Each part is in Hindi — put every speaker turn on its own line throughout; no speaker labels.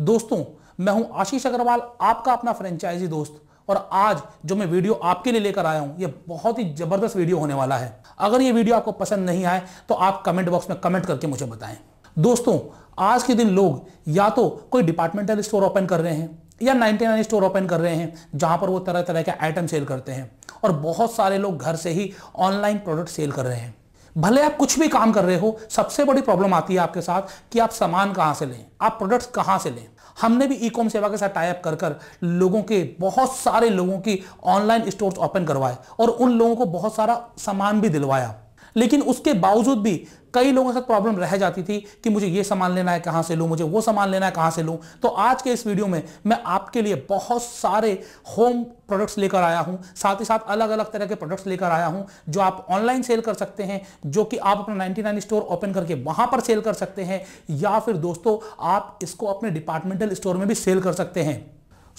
दोस्तों मैं हूं आशीष अग्रवाल आपका अपना फ्रेंचाइजी दोस्त और आज जो मैं वीडियो आपके लिए लेकर आया हूं ये बहुत ही जबरदस्त वीडियो होने वाला है अगर ये वीडियो आपको पसंद नहीं आए तो आप कमेंट बॉक्स में कमेंट करके मुझे बताएं दोस्तों आज के दिन लोग या तो कोई डिपार्टमेंटल स्टोर ओपन कर रहे हैं या 99 स्टोर ओपन कर रहे हैं जहां पर वो तरह तरह के आइटम सेल करते हैं और बहुत सारे लोग घर से ही ऑनलाइन प्रोडक्ट सेल कर रहे हैं भले आप कुछ भी काम कर रहे हो सबसे बड़ी प्रॉब्लम आती है आपके साथ कि आप सामान कहाँ से लें आप प्रोडक्ट्स कहाँ से लें हमने भी ई कॉम सेवा के साथ टाइप कर कर लोगों के बहुत सारे लोगों की ऑनलाइन स्टोर्स ओपन करवाए और उन लोगों को बहुत सारा सामान भी दिलवाया लेकिन उसके बावजूद भी कई लोगों के साथ प्रॉब्लम रह जाती थी कि मुझे ये सामान लेना है कहाँ से लूँ मुझे वो सामान लेना है कहाँ से लूँ तो आज के इस वीडियो में मैं आपके लिए बहुत सारे होम प्रोडक्ट्स लेकर आया हूँ साथ ही साथ अलग अलग तरह के प्रोडक्ट्स लेकर आया हूँ जो आप ऑनलाइन सेल कर सकते हैं जो कि आप अपना नाइन स्टोर ओपन करके वहाँ पर सेल कर सकते हैं या फिर दोस्तों आप इसको अपने डिपार्टमेंटल स्टोर में भी सेल कर सकते हैं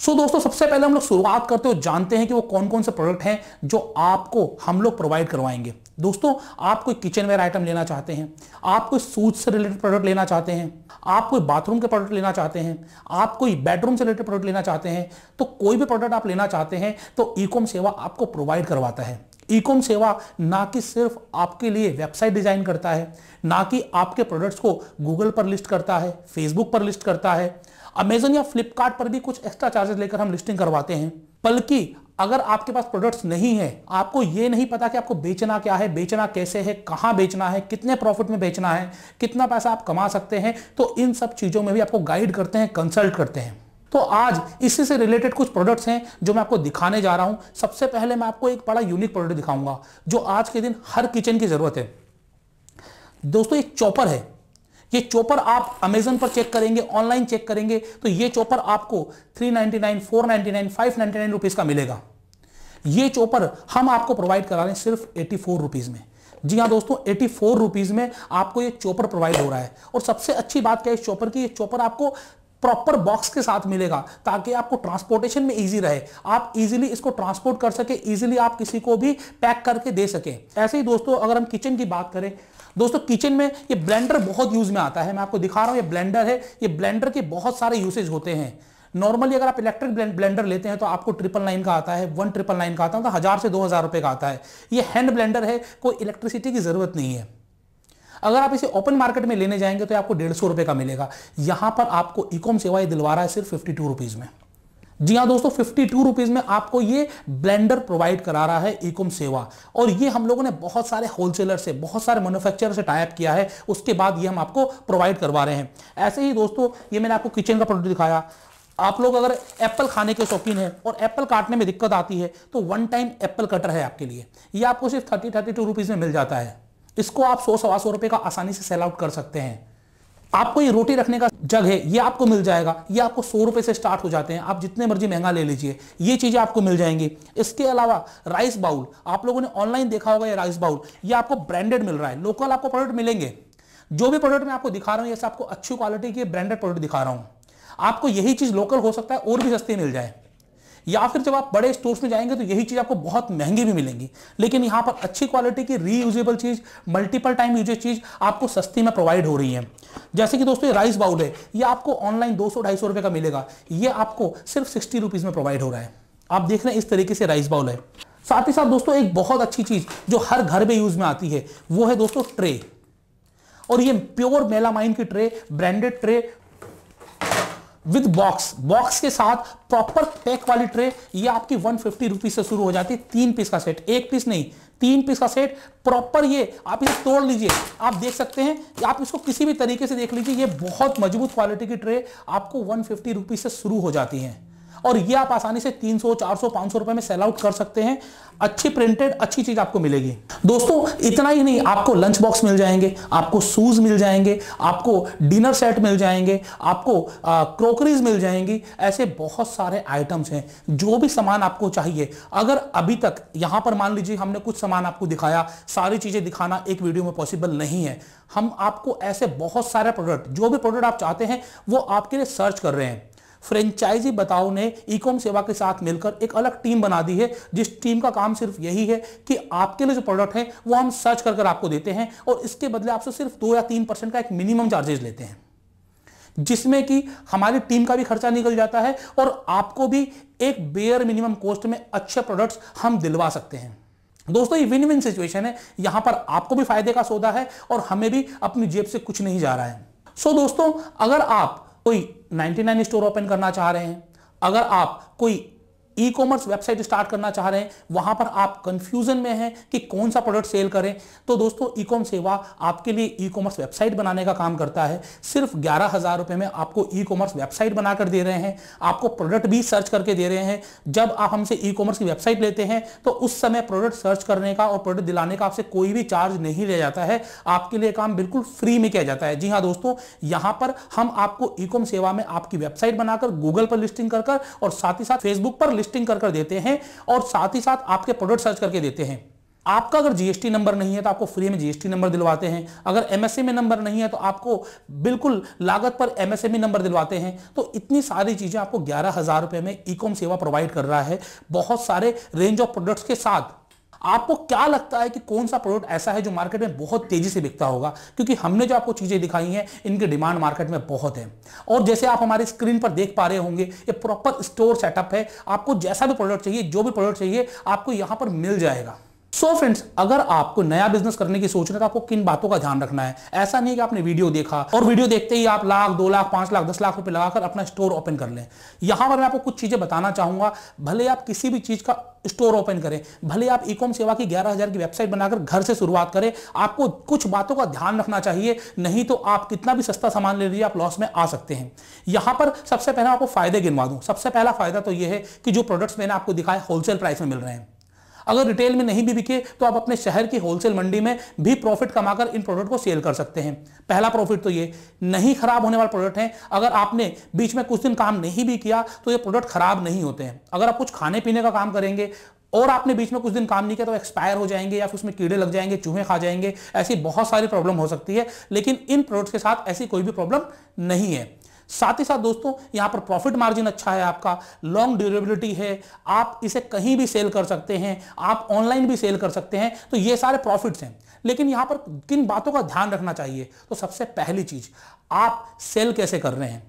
सो so, दोस्तों सबसे पहले हम लोग शुरुआत करते हो जानते हैं कि वो कौन कौन से प्रोडक्ट हैं जो आपको हम लोग प्रोवाइड करवाएंगे दोस्तों आप कोई किचनवेयर आइटम लेना चाहते हैं आप कोई सूज से रिलेटेड प्रोडक्ट लेना चाहते हैं आप कोई बाथरूम के प्रोडक्ट लेना चाहते हैं आप कोई बेडरूम से रिलेटेड प्रोडक्ट लेना चाहते हैं तो कोई भी प्रोडक्ट आप लेना चाहते हैं तो ई कॉम सेवा आपको प्रोवाइड करवाता है ईकॉम सेवा ना कि सिर्फ आपके लिए वेबसाइट डिजाइन करता है ना कि आपके प्रोडक्ट्स को गूगल पर लिस्ट करता है फेसबुक पर लिस्ट करता है अमेजन या फ्लिपकार्ट पर भी कुछ एक्स्ट्रा चार्जेस लेकर हम लिस्टिंग करवाते हैं बल्कि अगर आपके पास प्रोडक्ट्स नहीं है आपको ये नहीं पता कि आपको बेचना क्या है बेचना कैसे है कहाँ बेचना है कितने प्रॉफिट में बेचना है कितना पैसा आप कमा सकते हैं तो इन सब चीज़ों में भी आपको गाइड करते हैं कंसल्ट करते हैं तो आज इसी से रिलेटेड कुछ प्रोडक्ट्स हैं जो मैं आपको दिखाने जा रहा हूं सबसे पहले मैं आपको एक बड़ा यूनिक प्रोडक्ट दिखाऊंगा जो आज के दिन हर किचन की जरूरत है दोस्तों एक चॉपर है ये चॉपर आप अमेजन पर चेक करेंगे ऑनलाइन चेक करेंगे तो ये चॉपर आपको 399, 499, 599 रुपीस का मिलेगा ये चॉपर हम आपको प्रोवाइड करा रहे हैं सिर्फ 84 रुपीस में जी हाँ दोस्तों 84 रुपीस में आपको ये चॉपर प्रोवाइड हो रहा है और सबसे अच्छी बात क्या है इस चॉपर की ये चॉपर आपको प्रॉपर बॉक्स के साथ मिलेगा ताकि आपको ट्रांसपोर्टेशन में इजी रहे आप इजीली इसको ट्रांसपोर्ट कर सके इजीली आप किसी को भी पैक करके दे सके ऐसे ही दोस्तों अगर हम किचन की बात करें दोस्तों किचन में ये ब्लेंडर बहुत यूज में आता है मैं आपको दिखा रहा हूँ ये ब्लेंडर है ये ब्लेंडर के बहुत सारे यूसेज होते हैं नॉर्मली अगर आप इलेक्ट्रिक ब्लेंडर लेते हैं तो आपको ट्रिपल नाइन का आता है वन ट्रिपल नाइन का आता है तो हज़ार से दो हज़ार रुपये का आता है ये हैंड ब्लेंडर है कोई इलेक्ट्रिसिटी की ज़रूरत नहीं है अगर आप इसे ओपन मार्केट में लेने जाएंगे तो आपको डेढ़ सौ रुपए का मिलेगा यहां पर आपको इकोम सेवाएं दिलवा रहा है सिर्फ फिफ्टी टू रुपीज में जी हाँ दोस्तों फिफ्टी टू रुपीज़ में आपको ये ब्लेंडर प्रोवाइड करा रहा है इकोम सेवा और ये हम लोगों ने बहुत सारे होलसेलर से बहुत सारे मैन्युफैक्चरर से टाइप किया है उसके बाद ये हम आपको प्रोवाइड करवा रहे हैं ऐसे ही दोस्तों ये मैंने आपको किचन का प्रोडक्ट दिखाया आप लोग अगर एप्पल खाने के शौकीन हैं और एप्पल काटने में दिक्कत आती है तो वन टाइम एप्पल कटर है आपके लिए ये आपको सिर्फ थर्टी थर्टी टू रुपीज़ में मिल जाता है इसको आप सौ सवा सौ रुपए का आसानी से सेल आउट कर सकते हैं आपको ये रोटी रखने का जग है ये आपको मिल जाएगा ये आपको सौ रुपए से स्टार्ट हो जाते हैं आप जितने मर्जी महंगा ले लीजिए ये चीज़ें आपको मिल जाएंगी इसके अलावा राइस बाउल आप लोगों ने ऑनलाइन देखा होगा ये राइस बाउल ये आपको ब्रांडेड मिल रहा है लोकल आपको प्रोडक्ट मिलेंगे जो भी प्रोडक्ट मैं आपको दिखा रहा हूँ ये आपको अच्छी क्वालिटी के ब्रांडेड प्रोडक्ट दिखा रहा हूँ आपको यही चीज़ लोकल हो सकता है और भी सस्ती मिल जाए या फिर जब आप बड़े स्टोर्स में जाएंगे तो यही चीज़ आपको बहुत महंगी भी मिलेंगी लेकिन यहां पर अच्छी क्वालिटी की रीयूजेबल चीज़ मल्टीपल टाइम यूजेज चीज़ आपको सस्ती में प्रोवाइड हो रही है जैसे कि दोस्तों ये राइस बाउल है ये आपको ऑनलाइन दो सौ रुपए का मिलेगा ये आपको सिर्फ सिक्सटी रुपीज़ में प्रोवाइड हो रहा है आप देख रहे हैं इस तरीके से राइस बाउल है साथ ही साथ दोस्तों एक बहुत अच्छी चीज़ जो हर घर में यूज़ में आती है वो है दोस्तों ट्रे और ये प्योर मेलामाइन की tray branded tray with box box के साथ प्रॉपर पैक वाली ट्रे ये आपकी वन फिफ्टी रुपीज से शुरू हो जाती है तीन पीस का सेट एक पीस नहीं तीन पीस का सेट प्रॉपर ये आप इसे तोड़ लीजिए आप देख सकते हैं आप इसको किसी भी तरीके से देख लीजिए ये बहुत मजबूत क्वालिटी की ट्रे आपको वन फिफ्टी रुपीज से शुरू हो जाती है और ये आप आसानी से 300, 400, 500 रुपए में सेल आउट कर सकते हैं अच्छी प्रिंटेड अच्छी चीज आपको मिलेगी दोस्तों इतना ही नहीं आपको लंच बॉक्स मिल जाएंगे आपको शूज मिल जाएंगे आपको डिनर सेट मिल जाएंगे आपको क्रोकरीज मिल जाएंगी ऐसे बहुत सारे आइटम्स हैं जो भी सामान आपको चाहिए अगर अभी तक यहां पर मान लीजिए हमने कुछ सामान आपको दिखाया सारी चीजें दिखाना एक वीडियो में पॉसिबल नहीं है हम आपको ऐसे बहुत सारे प्रोडक्ट जो भी प्रोडक्ट आप चाहते हैं वो आपके लिए सर्च कर रहे हैं फ्रेंचाइजी बताओ ने ईकॉम सेवा के साथ मिलकर एक अलग टीम बना दी है जिस टीम का काम सिर्फ यही है कि आपके लिए जो प्रोडक्ट है वो हम सर्च कर, आपको देते हैं और इसके बदले आपसे सिर्फ दो या तीन परसेंट का एक मिनिमम चार्जेस लेते हैं जिसमें कि हमारी टीम का भी खर्चा निकल जाता है और आपको भी एक बेयर मिनिमम कॉस्ट में अच्छे प्रोडक्ट्स हम दिलवा सकते हैं दोस्तों ये विन विन सिचुएशन है यहां पर आपको भी फायदे का सौदा है और हमें भी अपनी जेब से कुछ नहीं जा रहा है सो so, दोस्तों अगर आप कोई 99 स्टोर ओपन करना चाह रहे हैं अगर आप कोई ई कॉमर्स वेबसाइट स्टार्ट करना चाह रहे हैं वहां पर आप कंफ्यूजन में हैं कि कौन सा प्रोडक्ट सेल करें तो दोस्तों ई कॉम सेवा आपके लिए ई कॉमर्स वेबसाइट बनाने का काम करता है सिर्फ ग्यारह हजार रुपए में आपको ई कॉमर्स वेबसाइट बनाकर दे रहे हैं आपको प्रोडक्ट भी सर्च करके दे रहे हैं जब आप हमसे ई कॉमर्स की वेबसाइट लेते हैं तो उस समय प्रोडक्ट सर्च करने का और प्रोडक्ट दिलाने का आपसे कोई भी चार्ज नहीं लिया जाता है आपके लिए काम बिल्कुल फ्री में किया जाता है जी हाँ दोस्तों यहां पर हम आपको ई कॉम सेवा में आपकी वेबसाइट बनाकर गूगल पर लिस्टिंग कर और साथ ही साथ फेसबुक पर लिस्ट लिस्टिंग कर कर देते हैं और साथ ही साथ आपके प्रोडक्ट सर्च करके देते हैं आपका अगर जीएसटी नंबर नहीं है तो आपको फ्री में जीएसटी नंबर दिलवाते हैं अगर एमएसएमई नंबर e नहीं है तो आपको बिल्कुल लागत पर एमएसएमई नंबर e दिलवाते हैं तो इतनी सारी चीज़ें आपको ग्यारह हज़ार रुपए में ई कॉम सेवा प्रोवाइड कर रहा है बहुत सारे रेंज ऑफ प्रोडक्ट्स के साथ आपको क्या लगता है कि कौन सा प्रोडक्ट ऐसा है जो मार्केट में बहुत तेजी से बिकता होगा क्योंकि हमने जो आपको चीजें दिखाई हैं इनकी डिमांड मार्केट में बहुत है और जैसे आप हमारे स्क्रीन पर देख पा रहे होंगे ये प्रॉपर स्टोर सेटअप है आपको जैसा भी प्रोडक्ट चाहिए जो भी प्रोडक्ट चाहिए आपको यहां पर मिल जाएगा सो so फ्रेंड्स अगर आपको नया बिजनेस करने की सोच रहे तो आपको किन बातों का ध्यान रखना है ऐसा नहीं कि आपने वीडियो देखा और वीडियो देखते ही आप लाख दो लाख पांच लाख दस लाख रुपए लगाकर अपना स्टोर ओपन कर लें यहां पर मैं आपको कुछ चीजें बताना चाहूंगा भले आप किसी भी चीज का स्टोर ओपन करें भले आप कॉम सेवा की ग्यारह हजार की वेबसाइट बनाकर घर से शुरुआत करें आपको कुछ बातों का ध्यान रखना चाहिए नहीं तो आप कितना भी सस्ता सामान ले लीजिए आप लॉस में आ सकते हैं यहां पर सबसे पहले आपको फायदे गिनवा दूं सबसे पहला फायदा तो यह है कि जो प्रोडक्ट्स मैंने आपको दिखाए होलसेल प्राइस में मिल रहे हैं अगर रिटेल में नहीं भी बिके तो आप अपने शहर की होलसेल मंडी में भी प्रॉफिट कमाकर इन प्रोडक्ट को सेल कर सकते हैं पहला प्रॉफिट तो ये नहीं खराब होने वाला प्रोडक्ट है अगर आपने बीच में कुछ दिन काम नहीं भी किया तो ये प्रोडक्ट खराब नहीं होते हैं अगर आप कुछ खाने पीने का काम करेंगे और आपने बीच में कुछ दिन काम नहीं किया तो एक्सपायर हो जाएंगे या फिर उसमें कीड़े लग जाएंगे चूहे खा जाएंगे ऐसी बहुत सारी प्रॉब्लम हो सकती है लेकिन इन प्रोडक्ट्स के साथ ऐसी कोई भी प्रॉब्लम नहीं है साथ ही साथ दोस्तों यहाँ पर प्रॉफिट मार्जिन अच्छा है आपका लॉन्ग ड्यूरेबिलिटी है आप इसे कहीं भी सेल कर सकते हैं आप ऑनलाइन भी सेल कर सकते हैं तो ये सारे प्रॉफिट्स हैं लेकिन यहां पर किन बातों का ध्यान रखना चाहिए तो सबसे पहली चीज़ आप सेल कैसे कर रहे हैं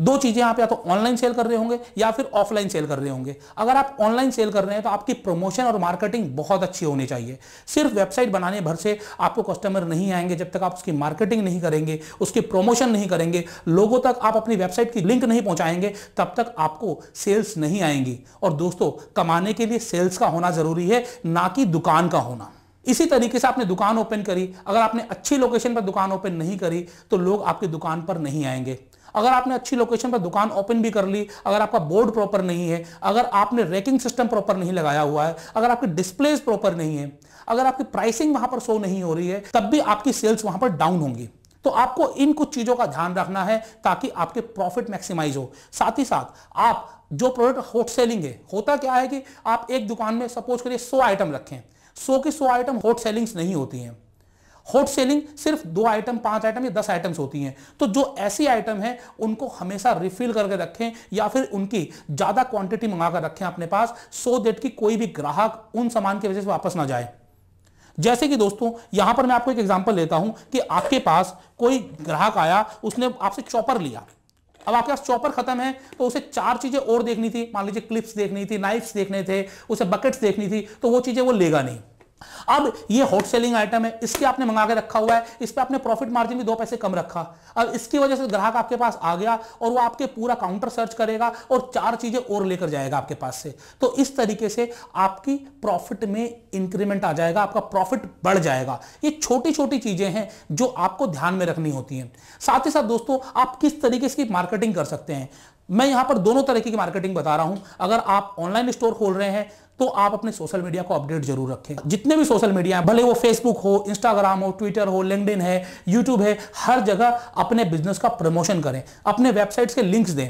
दो चीजें आप या तो ऑनलाइन सेल कर रहे होंगे या फिर ऑफलाइन सेल कर रहे होंगे अगर आप ऑनलाइन सेल कर रहे हैं तो आपकी प्रमोशन और मार्केटिंग बहुत अच्छी होनी चाहिए सिर्फ वेबसाइट बनाने भर से आपको कस्टमर नहीं आएंगे जब तक आप उसकी मार्केटिंग नहीं करेंगे उसकी प्रमोशन नहीं करेंगे लोगों तक आप अपनी वेबसाइट की लिंक नहीं पहुंचाएंगे तब तक आपको सेल्स नहीं आएंगी और दोस्तों कमाने के लिए सेल्स का होना जरूरी है ना कि दुकान का होना इसी तरीके से आपने दुकान ओपन करी अगर आपने अच्छी लोकेशन पर दुकान ओपन नहीं करी तो लोग आपकी दुकान पर नहीं आएंगे अगर आपने अच्छी लोकेशन पर दुकान ओपन भी कर ली अगर आपका बोर्ड प्रॉपर नहीं है अगर आपने रैकिंग सिस्टम प्रॉपर नहीं लगाया हुआ है अगर आपके डिस्प्लेस प्रॉपर नहीं है अगर आपकी प्राइसिंग वहां पर शो नहीं हो रही है तब भी आपकी सेल्स वहां पर डाउन होंगी तो आपको इन कुछ चीजों का ध्यान रखना है ताकि आपके प्रॉफिट मैक्सिमाइज हो साथ ही साथ आप जो प्रोडक्ट होट सेलिंग है होता क्या है कि आप एक दुकान में सपोज करिए सौ आइटम रखें सो के सो आइटम हॉट सेलिंग्स नहीं होती हैं हॉट सेलिंग सिर्फ दो आइटम पांच आइटम या दस आइटम्स होती हैं तो जो ऐसी आइटम है उनको हमेशा रिफिल करके रखें या फिर उनकी ज़्यादा क्वांटिटी मंगा कर रखें अपने पास सो देट कि कोई भी ग्राहक उन सामान की वजह से वापस ना जाए जैसे कि दोस्तों यहां पर मैं आपको एक एग्जांपल लेता हूं कि आपके पास कोई ग्राहक आया उसने आपसे चॉपर लिया अब आपके पास चॉपर खत्म है तो उसे चार चीजें और देखनी थी मान लीजिए क्लिप्स देखनी थी नाइफ्स देखने थे उसे बकेट्स देखनी थी तो वो चीजें वो लेगा नहीं अब ये हॉट सेलिंग आइटम है इसके आपने मंगा के रखा हुआ है इस पर आपने प्रॉफिट मार्जिन भी दो पैसे कम रखा अब इसकी वजह से ग्राहक आपके पास आ गया और वो आपके पूरा काउंटर सर्च करेगा और चार चीजें और लेकर जाएगा आपके पास से तो इस तरीके से आपकी प्रॉफिट में इंक्रीमेंट आ जाएगा आपका प्रॉफिट बढ़ जाएगा ये छोटी छोटी चीजें हैं जो आपको ध्यान में रखनी होती है साथ ही साथ दोस्तों आप किस तरीके से मार्केटिंग कर सकते हैं मैं यहां पर दोनों तरीके की मार्केटिंग बता रहा हूं अगर आप ऑनलाइन स्टोर खोल रहे हैं तो आप अपने सोशल मीडिया को अपडेट जरूर रखें जितने भी सोशल मीडिया है भले वो फेसबुक हो इंस्टाग्राम हो ट्विटर हो लिंकडिन है यूट्यूब है हर जगह अपने बिजनेस का प्रमोशन करें अपने वेबसाइट्स के लिंक्स दें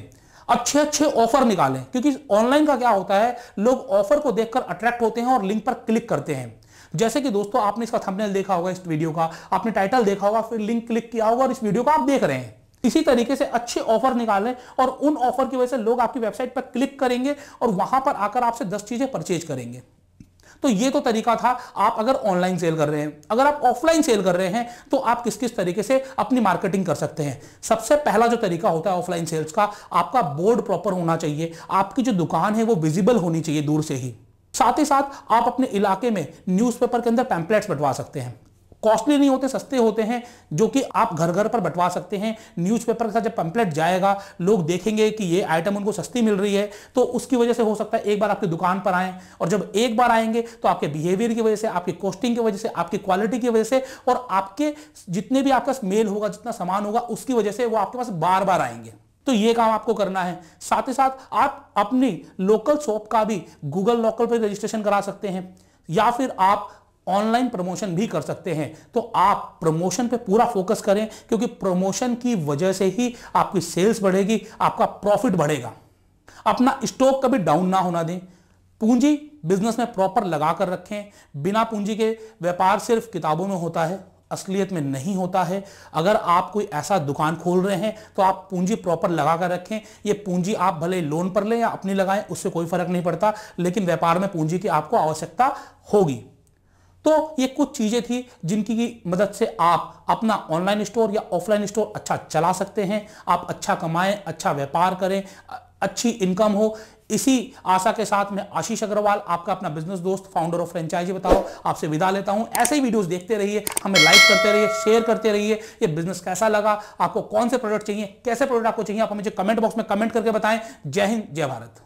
अच्छे अच्छे ऑफर निकालें क्योंकि ऑनलाइन का क्या होता है लोग ऑफर को देखकर अट्रैक्ट होते हैं और लिंक पर क्लिक करते हैं जैसे कि दोस्तों आपने इसका थंबनेल देखा होगा इस वीडियो का आपने टाइटल देखा होगा फिर लिंक क्लिक किया होगा और इस वीडियो को आप देख रहे हैं इसी तरीके से अच्छे ऑफर निकालें और उन ऑफर की वजह से लोग आपकी वेबसाइट पर क्लिक करेंगे और वहां पर आकर आपसे दस चीजें परचेज करेंगे तो ये तो तरीका था आप अगर ऑनलाइन सेल कर रहे हैं अगर आप ऑफलाइन सेल कर रहे हैं तो आप किस किस तरीके से अपनी मार्केटिंग कर सकते हैं सबसे पहला जो तरीका होता है ऑफलाइन सेल्स का आपका बोर्ड प्रॉपर होना चाहिए आपकी जो दुकान है वो विजिबल होनी चाहिए दूर से ही साथ ही साथ आप अपने इलाके में न्यूज़पेपर के अंदर पैम्पलेट्स बंटवा सकते हैं कॉस्टली नहीं होते सस्ते होते हैं जो कि आप घर घर पर बटवा सकते हैं न्यूज़पेपर के साथ जब पंपलेट जाएगा लोग देखेंगे कि ये आइटम उनको सस्ती मिल रही है तो उसकी वजह से हो सकता है एक बार आपकी दुकान पर आए और जब एक बार आएंगे तो आपके बिहेवियर की वजह से आपकी कॉस्टिंग की वजह से आपकी क्वालिटी की वजह से और आपके जितने भी आपका मेल होगा जितना सामान होगा उसकी वजह से वो आपके पास बार बार आएंगे तो ये काम आपको करना है साथ ही साथ आप अपनी लोकल शॉप का भी गूगल लोकल पर रजिस्ट्रेशन करा सकते हैं या फिर आप ऑनलाइन प्रमोशन भी कर सकते हैं तो आप प्रमोशन पे पूरा फोकस करें क्योंकि प्रमोशन की वजह से ही आपकी सेल्स बढ़ेगी आपका प्रॉफिट बढ़ेगा अपना स्टॉक कभी डाउन ना होना दें पूंजी बिजनेस में प्रॉपर लगा कर रखें बिना पूंजी के व्यापार सिर्फ किताबों में होता है असलियत में नहीं होता है अगर आप कोई ऐसा दुकान खोल रहे हैं तो आप पूंजी प्रॉपर लगा कर रखें ये पूंजी आप भले लोन पर लें या अपनी लगाएं उससे कोई फर्क नहीं पड़ता लेकिन व्यापार में पूंजी की आपको आवश्यकता होगी तो ये कुछ चीजें थी जिनकी मदद से आप अपना ऑनलाइन स्टोर या ऑफलाइन स्टोर अच्छा चला सकते हैं आप अच्छा कमाएं अच्छा व्यापार करें अच्छी इनकम हो इसी आशा के साथ मैं आशीष अग्रवाल आपका अपना बिजनेस दोस्त फाउंडर ऑफ फ्रेंचाइजी बताओ आपसे विदा लेता हूं ऐसे ही वीडियोस देखते रहिए हमें लाइक करते रहिए शेयर करते रहिए ये बिजनेस कैसा लगा आपको कौन से प्रोडक्ट चाहिए कैसे प्रोडक्ट आपको चाहिए आप मुझे कमेंट बॉक्स में कमेंट करके बताएं जय हिंद जय भारत